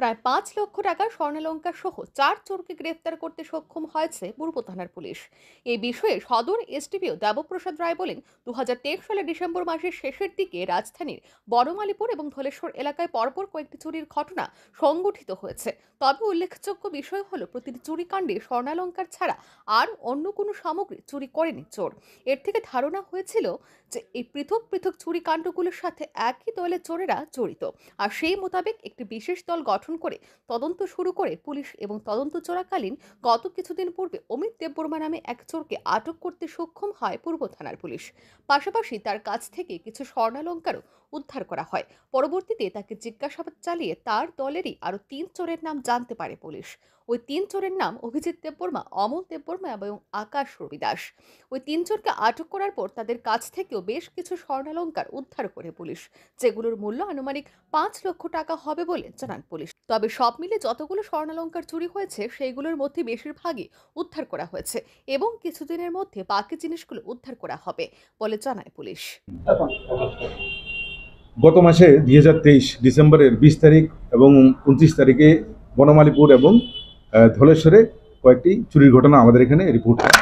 প্রায় পাঁচ লক্ষ টাকা স্বর্ণালঙ্কা সহ চার চোরকে গ্রেফতার করতে সক্ষম হয়েছে পূর্ব থানার পুলিশ এই বিষয়ে সদর এসটিপিও দেবপ্রসাদ রায় বলেন দু সালের ডিসেম্বর মাসের শেষের দিকে রাজধানীর বড়মালিপুর এবং ধলেশ্বর এলাকায় পরপর কয়েকটি চুরির ঘটনা সংগঠিত হয়েছে তবে উল্লেখযোগ্য বিষয় হল প্রতিটি চুরিকাণ্ডে স্বর্ণালঙ্কার ছাড়া আর অন্য কোনো সামগ্রী চুরি করেনি চোর এর থেকে ধারণা হয়েছিল যে এই পৃথক পৃথক চুরিকাণ্ডগুলোর সাথে একই দলের চোরেরা জড়িত আর সেই মোতাবেক একটি বিশেষ দল গঠন গঠন করে তদন্ত শুরু করে পুলিশ এবং তদন্ত চলাকালীন গত কিছুদিন পূর্বে অমিত দেববর্মা নামে এক চোরকে আটক করতে সক্ষম হয় পূর্ব থানার পুলিশ পাশাপাশি তার কাছ থেকে কিছু স্বর্ণালঙ্কারও উদ্ধার করা হয় পরবর্তীতে তাকে জিজ্ঞাসাবাদ চালিয়ে তার দলেরই আরও তিন চোরের নাম জানতে পারে পুলিশ ওই তিন চোরের নাম অভিজিৎ দেববর্মা অমল দেববর্মা এবং আকাশ রবিদাস ওই তিনজনকে আটক করার পর তাদের কাছ থেকেও বেশ কিছু স্বর্ণালঙ্কার উদ্ধার করে পুলিশ যেগুলোর মূল্য আনুমানিক পাঁচ লক্ষ টাকা হবে বলে জানান পুলিশ তবে সব মিলে যতগুলো স্বর্ণালঙ্কার চুরি হয়েছে সেইগুলোর মধ্যে বেশিরভাগই উদ্ধার করা হয়েছে এবং কিছুদিনের মধ্যে বাকি জিনিসগুলো উদ্ধার করা হবে বলে জানায় পুলিশ গত মাসে দুই হাজার তেইশ ডিসেম্বরের বিশ তারিখ এবং উনত্রিশ তারিখে বনমালীপুর এবং ধলেশ্বরে কয়েকটি চুরির ঘটনা আমাদের এখানে রিপোর্ট হয়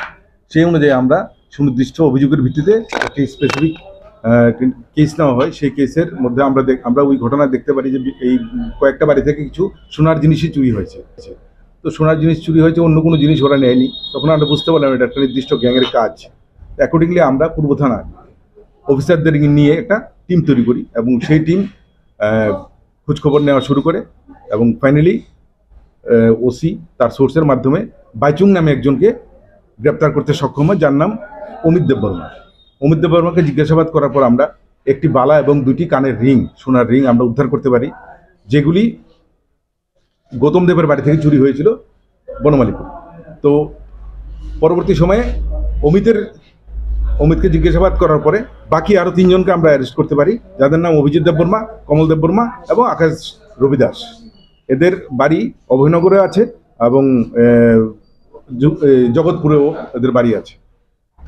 সেই অনুযায়ী আমরা সুনির্দিষ্ট অভিযোগের ভিত্তিতে একটি স্পেসিফিক কেস নেওয়া হয় সেই কেসের মধ্যে আমরা দেখ আমরা ওই ঘটনা দেখতে পারি যে এই কয়েকটা বাড়ি থেকে কিছু সোনার জিনিসই চুরি হয়েছে তো সোনার জিনিস চুরি হয়েছে অন্য কোনো জিনিস ওরা নেয়নি তখন আমরা বুঝতে পারলাম এটা একটা নির্দিষ্ট গ্যাংয়ের কাজ অ্যাকর্ডিংলি আমরা পূর্ব থানার অফিসারদের নিয়ে একটা টিম তৈরি করি এবং সেই টিম খোঁজখবর নেওয়া শুরু করে এবং ফাইনালি ওসি তার সোর্সের মাধ্যমে বাইচুং নামে একজনকে গ্রেপ্তার করতে সক্ষম হয় যার নাম অমিত দেববর্মা অমিত দেববর্মাকে জিজ্ঞাসাবাদ করার পর আমরা একটি বালা এবং দুটি কানের রিং সোনার রিং আমরা উদ্ধার করতে পারি যেগুলি গৌতম দেবের বাড়ি থেকে চুরি হয়েছিল বনমালীপুর তো পরবর্তী সময়ে অমিতের অমিতকে জিজ্ঞাসাবাদ করার পরে বাকি আরও তিনজনকে আমরা অ্যারেস্ট করতে পারি যাদের নাম অভিজিৎ দেববর্মা কমল দেববর্মা এবং আকাশ রবি এদের বাড়ি অভয়নগরে আছে এবং জগৎপুরেও এদের বাড়ি আছে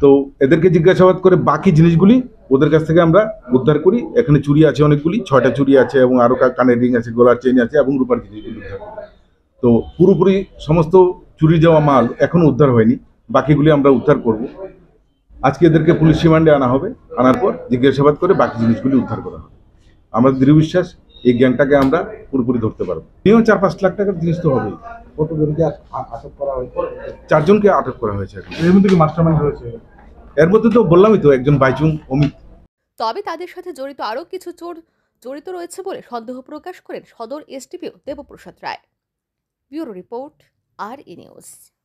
তো এদেরকে জিজ্ঞাসাবাদ করে বাকি জিনিসগুলি ওদের কাছ থেকে আমরা উদ্ধার করি এখানে চুরি আছে অনেকগুলি ছয়টা চুরি আছে এবং আরও কানের রিং আছে গোলার চেন আছে এবং রূপার জিনিসগুলি উদ্ধার তো পুরোপুরি সমস্ত চুরি যাওয়া মাল এখনও উদ্ধার হয়নি বাকিগুলি আমরা উদ্ধার করব আজকে এদেরকে পুলিশ রিমান্ডে আনা হবে আনার পর জিজ্ঞাসাবাদ করে বাকি জিনিসগুলি উদ্ধার করা হবে আমরা দৃঢ় বিশ্বাস এই গ্যাংটাকে আমরা পুরোপুরি ধরতে পারবো নিয়েও চার পাঁচ লাখ টাকার জিনিস তো হবেই চারজনকে আটক করা হয়েছে এর মধ্যে হয়েছে এর মধ্যে তো বললামই তো একজন বাইচুং অমিত তবে তাদের সাথে জড়িত আরও কিছু চোর জড়িত রয়েছে বলে সন্দেহ প্রকাশ করেন সদর STPO Debprasad Roy bureau report আর ইনিউজ নিউজ